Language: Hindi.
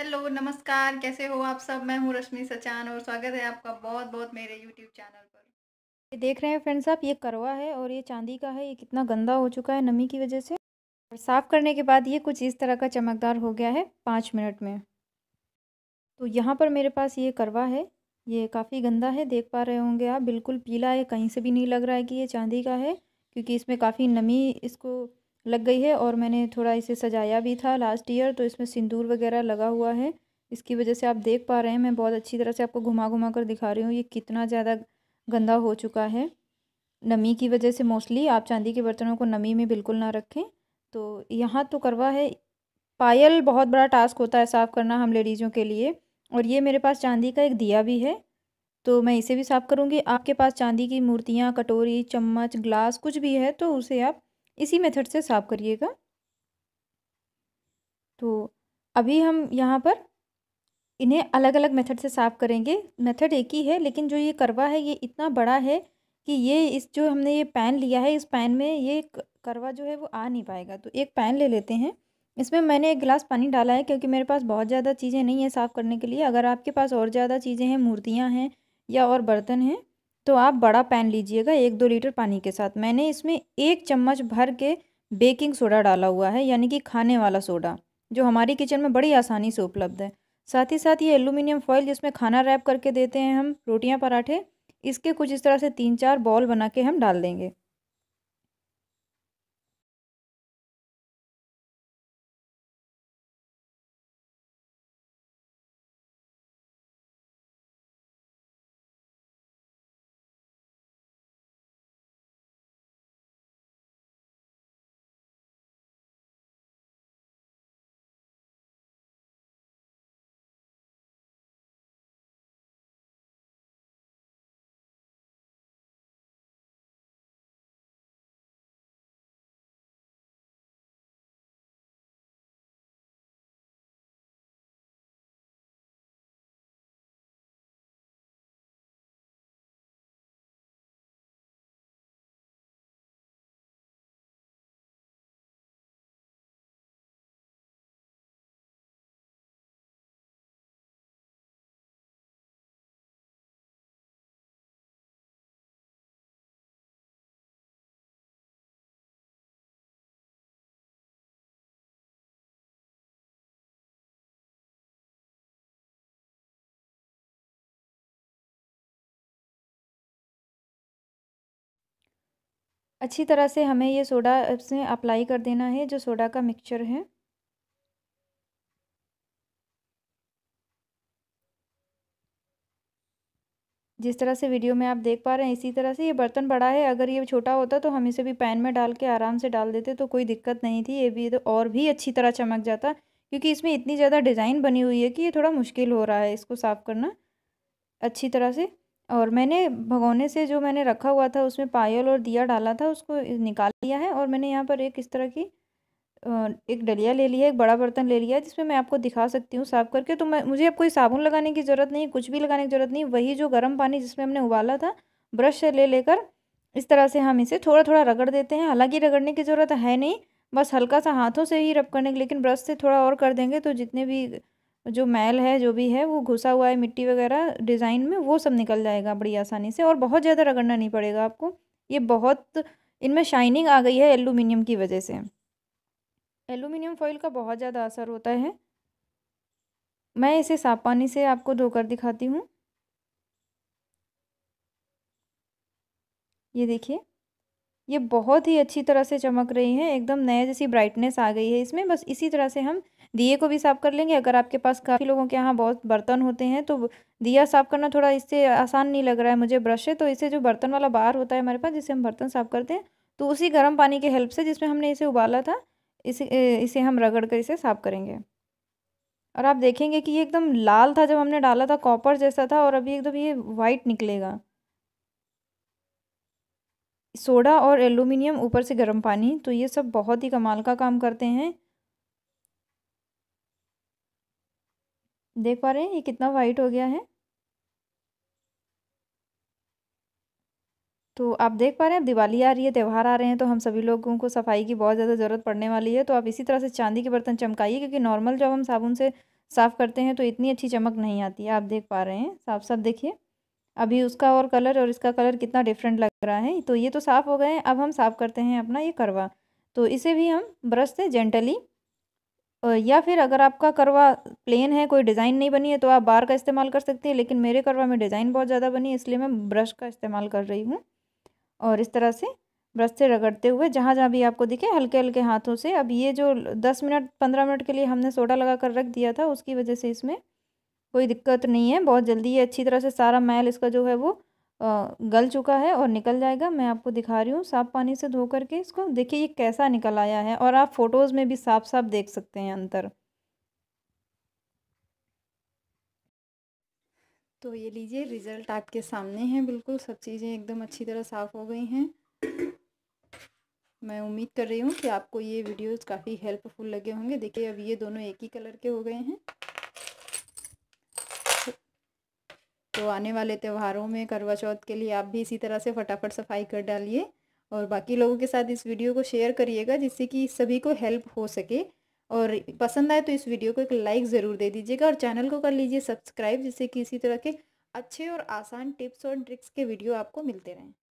हेलो नमस्कार कैसे हो आप सब मैं हूँ रश्मि सचान और स्वागत है आपका बहुत बहुत मेरे यूट्यूब चैनल पर ये देख रहे हैं फ्रेंड्स आप ये करवा है और ये चांदी का है ये कितना गंदा हो चुका है नमी की वजह से और साफ़ करने के बाद ये कुछ इस तरह का चमकदार हो गया है पाँच मिनट में तो यहाँ पर मेरे पास ये करवा है ये काफ़ी गंदा है देख पा रहे होंगे आप बिल्कुल पीला है कहीं से भी नहीं लग रहा है कि ये चांदी का है क्योंकि इसमें काफ़ी नमी इसको लग गई है और मैंने थोड़ा इसे सजाया भी था लास्ट ईयर तो इसमें सिंदूर वगैरह लगा हुआ है इसकी वजह से आप देख पा रहे हैं मैं बहुत अच्छी तरह से आपको घुमा घुमा कर दिखा रही हूँ ये कितना ज़्यादा गंदा हो चुका है नमी की वजह से मोस्टली आप चांदी के बर्तनों को नमी में बिल्कुल ना रखें तो यहाँ तो करवा है पायल बहुत बड़ा टास्क होता है साफ़ करना हम लेडीज़ों के लिए और ये मेरे पास चांदी का एक दिया भी है तो मैं इसे भी साफ़ करूँगी आपके पास चांदी की मूर्तियाँ कटोरी चम्मच ग्लास कुछ भी है तो उसे आप इसी मेथड से साफ करिएगा तो अभी हम यहाँ पर इन्हें अलग अलग मेथड से साफ़ करेंगे मेथड एक ही है लेकिन जो ये करवा है ये इतना बड़ा है कि ये इस जो हमने ये पैन लिया है इस पैन में ये करवा जो है वो आ नहीं पाएगा तो एक पैन ले लेते हैं इसमें मैंने एक गिलास पानी डाला है क्योंकि मेरे पास बहुत ज़्यादा चीज़ें नहीं है साफ़ करने के लिए अगर आपके पास और ज़्यादा चीज़ें हैं मूर्तियाँ हैं या और बर्तन हैं तो आप बड़ा पैन लीजिएगा एक दो लीटर पानी के साथ मैंने इसमें एक चम्मच भर के बेकिंग सोडा डाला हुआ है यानी कि खाने वाला सोडा जो हमारी किचन में बड़ी आसानी से उपलब्ध है साथ ही साथ ये एल्यूमिनियम फॉइल जिसमें खाना रैप करके देते हैं हम रोटियां पराठे इसके कुछ इस तरह से तीन चार बॉल बना के हम डाल देंगे अच्छी तरह से हमें ये सोडा इसमें अप्लाई कर देना है जो सोडा का मिक्सचर है जिस तरह से वीडियो में आप देख पा रहे हैं इसी तरह से ये बर्तन बड़ा है अगर ये छोटा होता तो हम इसे भी पैन में डाल के आराम से डाल देते तो कोई दिक्कत नहीं थी ये भी तो और भी अच्छी तरह चमक जाता क्योंकि इसमें इतनी ज़्यादा डिज़ाइन बनी हुई है कि ये थोड़ा मुश्किल हो रहा है इसको साफ़ करना अच्छी तरह से और मैंने भगोने से जो मैंने रखा हुआ था उसमें पायल और दिया डाला था उसको निकाल लिया है और मैंने यहाँ पर एक इस तरह की एक डलिया ले लिया एक बड़ा बर्तन ले लिया है जिसमें मैं आपको दिखा सकती हूँ साफ़ करके तो मैं मुझे अब कोई साबुन लगाने की ज़रूरत नहीं कुछ भी लगाने की ज़रूरत नहीं वही जो गर्म पानी जिसमें हमने उबाला था ब्रश ले लेकर इस तरह से हम इसे थोड़ा थोड़ा रगड़ देते हैं हालांकि रगड़ने की ज़रूरत है नहीं बस हल्का सा हाथों से ही रब करने लेकिन ब्रश से थोड़ा और कर देंगे तो जितने भी जो मैल है जो भी है वो घुसा हुआ है मिट्टी वगैरह डिज़ाइन में वो सब निकल जाएगा बड़ी आसानी से और बहुत ज़्यादा रगड़ना नहीं पड़ेगा आपको ये बहुत इनमें शाइनिंग आ गई है एलुमिनियम की वजह से एलुमिनियम फॉइल का बहुत ज़्यादा असर होता है मैं इसे साफ पानी से आपको धोकर दिखाती हूँ ये देखिए ये बहुत ही अच्छी तरह से चमक रही है एकदम नए जैसी ब्राइटनेस आ गई है इसमें बस इसी तरह से हम दिए को भी साफ़ कर लेंगे अगर आपके पास काफ़ी लोगों के यहाँ बहुत बर्तन होते हैं तो दिया साफ़ करना थोड़ा इससे आसान नहीं लग रहा है मुझे ब्रश है तो इसे जो बर्तन वाला बार होता है हमारे पास जिससे हम बर्तन साफ़ करते हैं तो उसी गर्म पानी के हेल्प से जिसमें हमने इसे उबाला था इसे इसे हम रगड़ कर इसे साफ़ करेंगे और आप देखेंगे कि ये एकदम लाल था जब हमने डाला था कॉपर जैसा था और अभी एकदम ये वाइट निकलेगा सोडा और एल्यूमिनियम ऊपर से गर्म पानी तो ये सब बहुत ही कमाल का काम करते हैं देख पा रहे हैं ये कितना वाइट हो गया है तो आप देख पा रहे हैं अब दिवाली आ रही है त्यौहार आ रहे हैं तो हम सभी लोगों को सफाई की बहुत ज़्यादा ज़रूरत पड़ने वाली है तो आप इसी तरह से चांदी के बर्तन चमकाइए क्योंकि नॉर्मल जब हम साबुन से साफ़ करते हैं तो इतनी अच्छी चमक नहीं आती है आप देख पा रहे हैं साफ साफ देखिए अभी उसका और कलर और इसका कलर कितना डिफरेंट लग रहा है तो ये तो साफ़ हो गए अब हम साफ़ करते हैं अपना ये करवा तो इसे भी हम ब्रश से जेंटली या फिर अगर आपका करवा प्लेन है कोई डिज़ाइन नहीं बनी है तो आप बार का इस्तेमाल कर सकते हैं लेकिन मेरे करवा में डिज़ाइन बहुत ज़्यादा बनी है इसलिए मैं ब्रश का इस्तेमाल कर रही हूँ और इस तरह से ब्रश से रगड़ते हुए जहाँ जहाँ भी आपको दिखे हल्के हल्के हाथों से अब ये जो दस मिनट पंद्रह मिनट के लिए हमने सोडा लगा कर रख दिया था उसकी वजह से इसमें कोई दिक्कत नहीं है बहुत जल्दी ये अच्छी तरह से सारा मैल इसका जो है वो गल चुका है और निकल जाएगा मैं आपको दिखा रही हूँ साफ पानी से धो करके इसको देखिए ये कैसा निकल आया है और आप फ़ोटोज़ में भी साफ साफ देख सकते हैं अंतर तो ये लीजिए रिज़ल्ट आपके सामने हैं बिल्कुल सब चीज़ें एकदम अच्छी तरह साफ़ हो गई हैं मैं उम्मीद कर रही हूँ कि आपको ये वीडियोस काफ़ी हेल्पफुल लगे होंगे देखिए अब ये दोनों एक ही कलर के हो गए हैं तो आने वाले त्यौहारों में करवा चौथ के लिए आप भी इसी तरह से फटाफट सफाई कर डालिए और बाकी लोगों के साथ इस वीडियो को शेयर करिएगा जिससे कि सभी को हेल्प हो सके और पसंद आए तो इस वीडियो को एक लाइक ज़रूर दे दीजिएगा और चैनल को कर लीजिए सब्सक्राइब जिससे कि इसी तरह के अच्छे और आसान टिप्स और ट्रिक्स के वीडियो आपको मिलते रहें